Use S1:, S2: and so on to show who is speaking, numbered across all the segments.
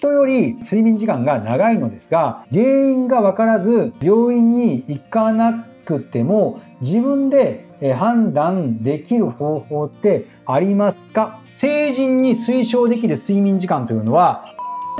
S1: 人より睡眠時間が長いのですが、原因がわからず、病院に行かなくても、自分で判断できる方法ってありますか成人に推奨できる睡眠時間というのは、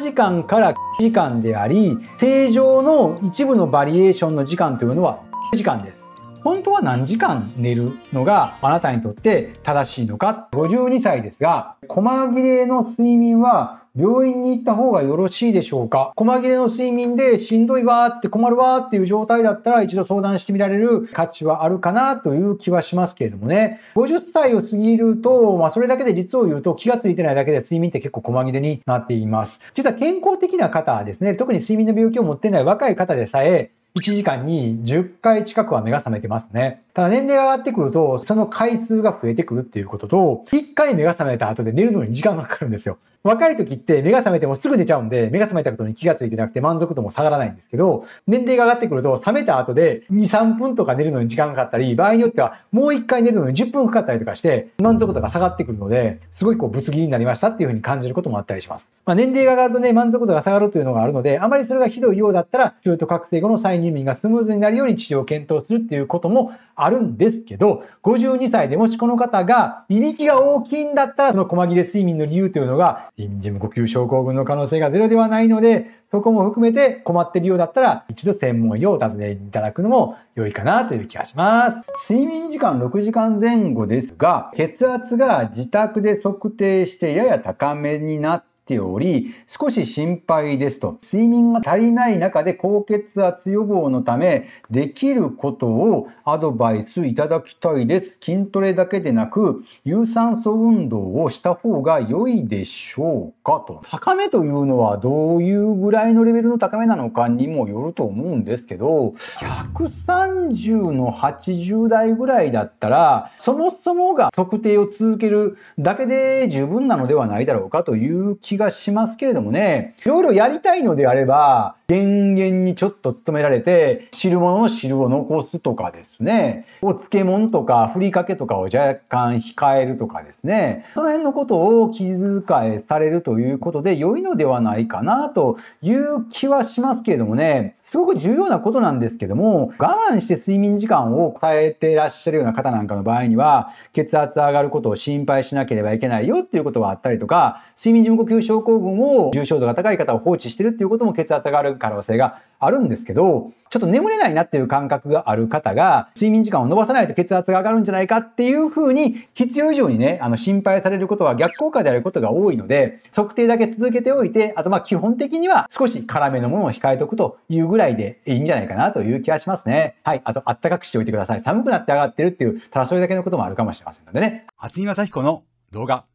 S1: 時間から時間であり、正常の一部のバリエーションの時間というのは時間です。本当は何時間寝るのがあなたにとって正しいのか ?52 歳ですが、細切れの睡眠は病院に行った方がよろしいでしょうか細切れの睡眠でしんどいわーって困るわーっていう状態だったら一度相談してみられる価値はあるかなという気はしますけれどもね。50歳を過ぎると、まあそれだけで実を言うと気がついてないだけで睡眠って結構細切れになっています。実は健康的な方ですね、特に睡眠の病気を持ってない若い方でさえ、1時間に10回近くは目が覚めてますね。ただ年齢が上がってくると、その回数が増えてくるっていうことと、一回目が覚めた後で寝るのに時間がかかるんですよ。若い時って目が覚めてもすぐ寝ちゃうんで、目が覚めたことに気がついてなくて満足度も下がらないんですけど、年齢が上がってくると、覚めた後で2、3分とか寝るのに時間がかかったり、場合によってはもう1回寝るのに10分かかったりとかして、満足度が下がってくるので、すごいこう、ぶつ切りになりましたっていうふうに感じることもあったりします。まあ、年齢が上がるとね、満足度が下がるというのがあるので、あまりそれがひどいようだったら、中途覚醒後の再入眠がスムーズになるように治療を検討するっていうこともあるんですけど、52歳でもしこの方が、いびきが大きいんだったら、その細切れ睡眠の理由というのが、時無呼吸症候群の可能性がゼロではないので、そこも含めて困ってるようだったら、一度専門医をお尋ねいただくのも良いかなという気がします。睡眠時間6時間前後ですが、血圧が自宅で測定してやや高めになってており、少し心配ですと。睡眠が足りない中で高血圧予防のため、できることをアドバイスいただきたいです。筋トレだけでなく、有酸素運動をした方が良いでしょうかと。高めというのはどういうぐらいのレベルの高めなのかにもよると思うんですけど、130の80代ぐらいだったら、そもそもが測定を続けるだけで十分なのではないだろうかという気がしますけれどもね、いろいろやりたいのであれば、電源にちょっと勤められて、汁物の汁を残すとかですね、お漬物とかふりかけとかを若干控えるとかですね、その辺のことを気遣いされるということで良いのではないかなという気はしますけれどもね、すごく重要なことなんですけども、我慢して睡眠時間を変えていらっしゃるような方なんかの場合には、血圧上がることを心配しなければいけないよっていうことはあったりとか、睡眠時無呼吸症候群を重症度が高い方を放置してるっていうことも血圧上がる可能性があるんですけど、ちょっと眠れないなっていう感覚がある方が、睡眠時間を延ばさないと血圧が上がるんじゃないかっていうふうに、必要以上にね、あの、心配されることは逆効果であることが多いので、測定だけ続けておいて、あとまあ基本的には少し辛めのものを控えておくというぐらいでいいんじゃないかなという気がしますね。はい。あと、あったかくしておいてください。寒くなって上がってるっていう、ただそれだけのこともあるかもしれませんのでね。厚木正彦の動画。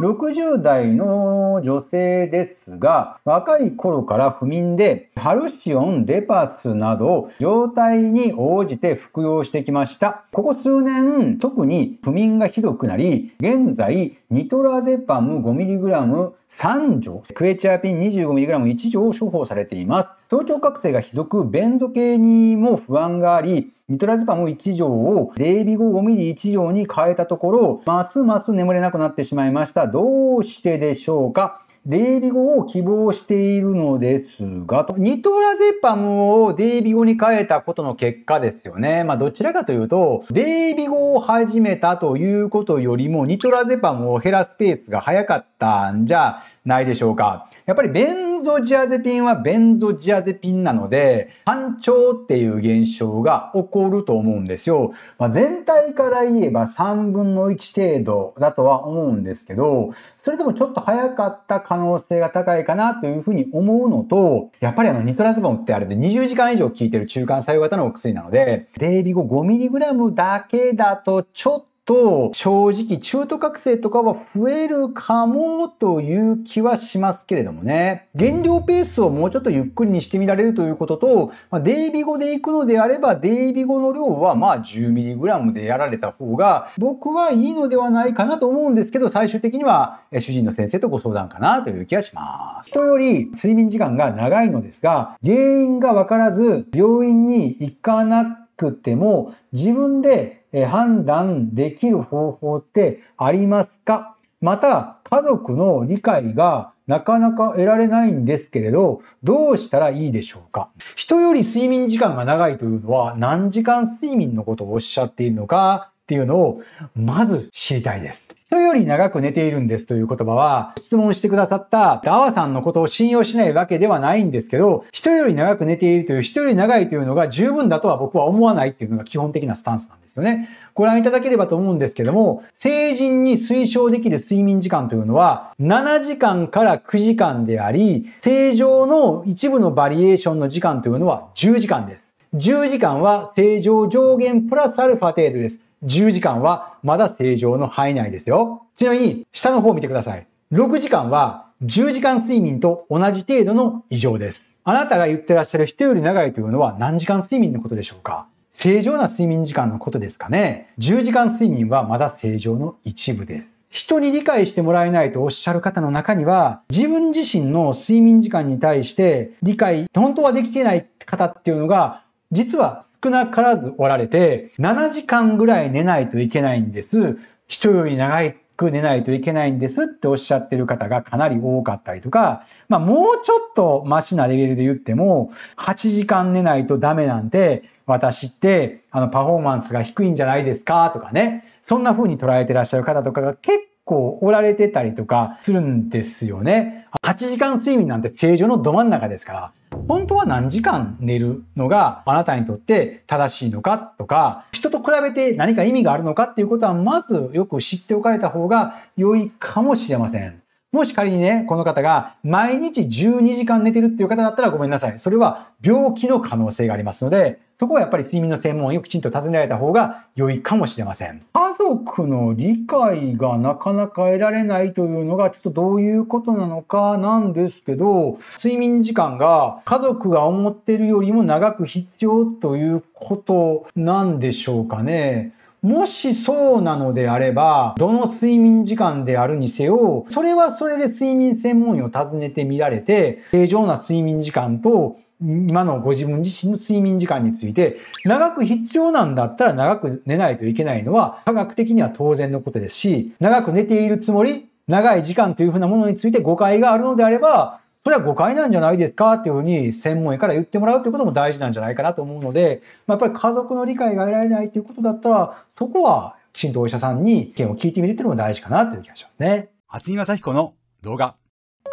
S1: 60代のの女性ですが、若い頃から不眠で、ハルシオン、デパスなど、状態に応じて服用してきました。ここ数年、特に不眠がひどくなり、現在、ニトラゼパム 5mg3 錠、クエチアピン 25mg1 錠を処方されています。早朝覚醒がひどく、便ゾ系にも不安があり、ニトラゼパム1錠を0ビ後 5mm1 錠に変えたところ、ますます眠れなくなってしまいました。どうしてでしょうかデイビ語を希望しているのですが、ニトラゼパムをデイビ語に変えたことの結果ですよね。まあどちらかというと、デイビ語を始めたということよりも、ニトラゼパムを減らすペースが早かったんじゃないでしょうか。やっぱりゾジアゼピンはベンゾジアゼピンなので、単調っていう現象が起こると思うんですよ。まあ、全体から言えば3分の1程度だとは思うんですけど、それでもちょっと早かった可能性が高いかなというふうに思うのと、やっぱりあのニトラズボンってあれで20時間以上効いてる中間作用型のお薬なので、デイビー後 5mg だけだとちょっとと、正直中途覚醒とかは増えるかもという気はしますけれどもね。減量ペースをもうちょっとゆっくりにしてみられるということと、まあ、デイビ後で行くのであれば、デイビ後の量はまあ 10mg でやられた方が、僕はいいのではないかなと思うんですけど、最終的には主人の先生とご相談かなという気がします。人より睡眠時間が長いのですが、原因がわからず、病院に行かなくくても自分で判断できる方法ってありますかまた、家族の理解がなかなか得られないんですけれど、どうしたらいいでしょうか人より睡眠時間が長いというのは何時間睡眠のことをおっしゃっているのかっていうのをまず知りたいです。人より長く寝ているんですという言葉は、質問してくださったダワさんのことを信用しないわけではないんですけど、人より長く寝ているという、人より長いというのが十分だとは僕は思わないっていうのが基本的なスタンスなんですよね。ご覧いただければと思うんですけども、成人に推奨できる睡眠時間というのは、7時間から9時間であり、正常の一部のバリエーションの時間というのは10時間です。10時間は正常上限プラスアルファ程度です。10時間はまだ正常の範囲内ですよ。ちなみに、下の方を見てください。6時間は10時間睡眠と同じ程度の異常です。あなたが言ってらっしゃる人より長いというのは何時間睡眠のことでしょうか正常な睡眠時間のことですかね ?10 時間睡眠はまだ正常の一部です。人に理解してもらえないとおっしゃる方の中には、自分自身の睡眠時間に対して理解、本当はできてない方っていうのが実は少なからずおられて、7時間ぐらい寝ないといけないんです。人より長く寝ないといけないんですっておっしゃってる方がかなり多かったりとか、まあもうちょっとマシなレベルで言っても、8時間寝ないとダメなんて、私って、あの、パフォーマンスが低いんじゃないですかとかね。そんな風に捉えてらっしゃる方とかが結構おられてたりとかするんですよね。8時間睡眠なんて正常のど真ん中ですから。本当は何時間寝るのがあなたにとって正しいのかとか、人と比べて何か意味があるのかっていうことはまずよく知っておかれた方が良いかもしれません。もし仮にね、この方が毎日12時間寝てるっていう方だったらごめんなさい。それは病気の可能性がありますので、そこはやっぱり睡眠の専門医をきちんと尋ねられた方が良いかもしれません。家族の理解がなかなか得られないというのがちょっとどういうことなのかなんですけど、睡眠時間が家族が思ってるよりも長く必要ということなんでしょうかね。もしそうなのであれば、どの睡眠時間であるにせよ、それはそれで睡眠専門医を訪ねてみられて、正常な睡眠時間と、今のご自分自身の睡眠時間について、長く必要なんだったら長く寝ないといけないのは、科学的には当然のことですし、長く寝ているつもり、長い時間というふうなものについて誤解があるのであれば、それは誤解なんじゃないですかっていうふうに専門医から言ってもらうということも大事なんじゃないかなと思うので、まあ、やっぱり家族の理解が得られないということだったら、そこはきちんとお医者さんに意見を聞いてみるというのも大事かなという気がしますね。厚見正彦の動画。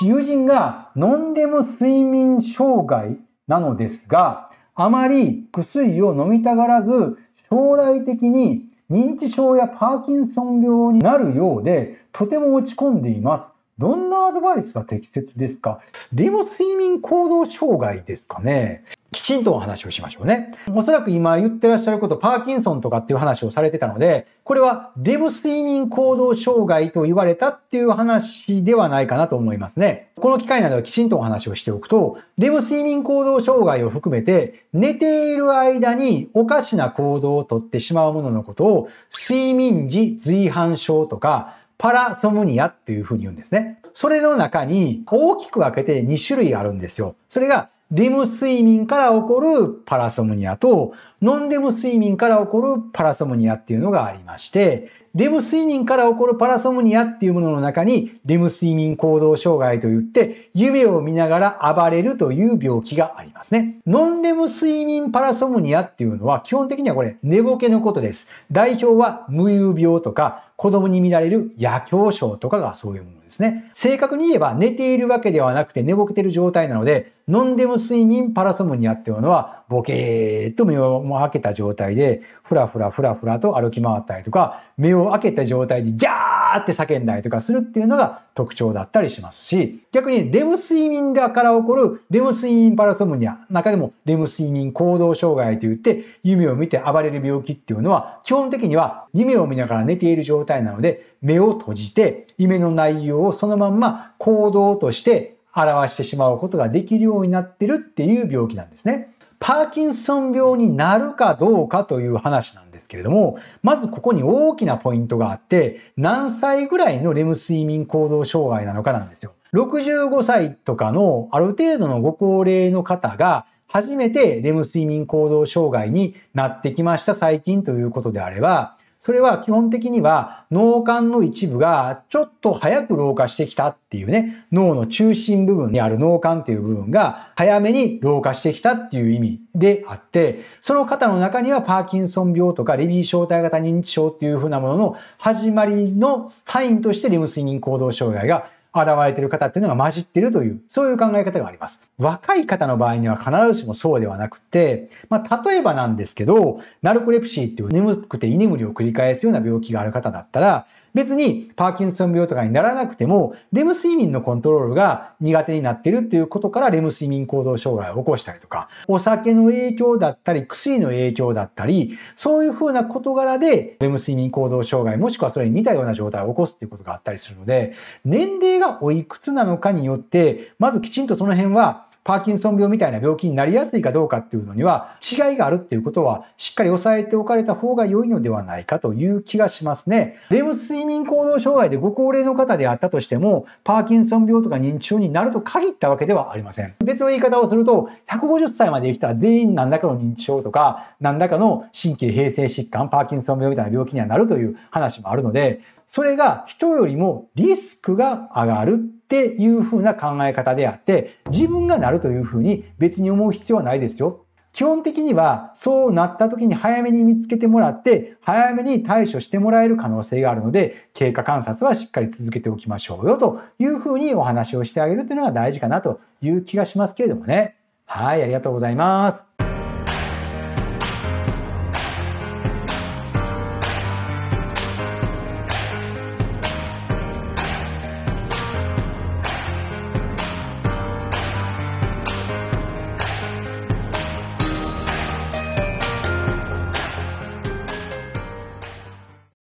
S1: 友人が飲んでも睡眠障害なのですが、あまり薬を飲みたがらず、将来的に認知症やパーキンソン病になるようで、とても落ち込んでいます。どんなアドバイスが適切ですかデブ睡眠行動障害ですかねきちんとお話をしましょうね。おそらく今言ってらっしゃること、パーキンソンとかっていう話をされてたので、これはデブ睡眠行動障害と言われたっていう話ではないかなと思いますね。この機会などはきちんとお話をしておくと、デブ睡眠行動障害を含めて、寝ている間におかしな行動をとってしまうもののことを、睡眠時随伴症とか、パラソムニアっていうふうに言うんですね。それの中に大きく分けて2種類あるんですよ。それがリム睡眠から起こるパラソムニアとノンレム睡眠から起こるパラソムニアっていうのがありまして、デム睡眠から起こるパラソムニアっていうものの中に、レム睡眠行動障害といって、夢を見ながら暴れるという病気がありますね。ノンレム睡眠パラソムニアっていうのは、基本的にはこれ、寝ぼけのことです。代表は、無遊病とか、子供に見られる夜狂症とかがそういうものですね。正確に言えば、寝ているわけではなくて寝ぼけてる状態なので、ノンレム睡眠パラソムニアっていうのは、ボケーっと目を開けた状態で、ふらふらふらふらと歩き回ったりとか、目を開けた状態でギャーって叫んだりとかするっていうのが特徴だったりしますし、逆にレム睡眠だから起こるレム睡眠パラソムニア、中でもレム睡眠行動障害といって、夢を見て暴れる病気っていうのは、基本的には夢を見ながら寝ている状態なので、目を閉じて、夢の内容をそのまんま行動として表してしまうことができるようになってるっていう病気なんですね。パーキンソン病になるかどうかという話なんですけれども、まずここに大きなポイントがあって、何歳ぐらいのレム睡眠行動障害なのかなんですよ。65歳とかのある程度のご高齢の方が、初めてレム睡眠行動障害になってきました最近ということであれば、それは基本的には脳幹の一部がちょっと早く老化してきたっていうね、脳の中心部分にある脳幹っていう部分が早めに老化してきたっていう意味であって、その方の中にはパーキンソン病とかレビー小体型認知症っていうふうなものの始まりのサインとしてレム睡眠行動障害が現れている方っていうのが混じっているという、そういう考え方があります。若い方の場合には必ずしもそうではなくて、まあ、例えばなんですけど、ナルコレプシーっていう眠くて居眠りを繰り返すような病気がある方だったら、別にパーキンソン病とかにならなくても、レム睡眠のコントロールが苦手になってるっていうことからレム睡眠行動障害を起こしたりとか、お酒の影響だったり、薬の影響だったり、そういうふうな事柄で、レム睡眠行動障害、もしくはそれに似たような状態を起こすっていうことがあったりするので、年齢がおいくつなのかによって、まずきちんとその辺はパーキンソン病みたいな病気になりやすいかどうかっていうのには違いがあるっていうことはしっかり押さえておかれた方が良いのではないかという気がしますね。レム睡眠行動障害でご高齢の方であったとしても、パーキンソン病とか認知症になると限ったわけではありません。別の言い方をすると、150歳まで生きたら全員何らかの認知症とか、何らかの神経平成疾患、パーキンソン病みたいな病気にはなるという話もあるので、それが人よりもリスクが上がるっていう風な考え方であって、自分がなるという風に別に思う必要はないですよ。基本的にはそうなった時に早めに見つけてもらって、早めに対処してもらえる可能性があるので、経過観察はしっかり続けておきましょうよという風にお話をしてあげるというのが大事かなという気がしますけれどもね。はい、ありがとうございます。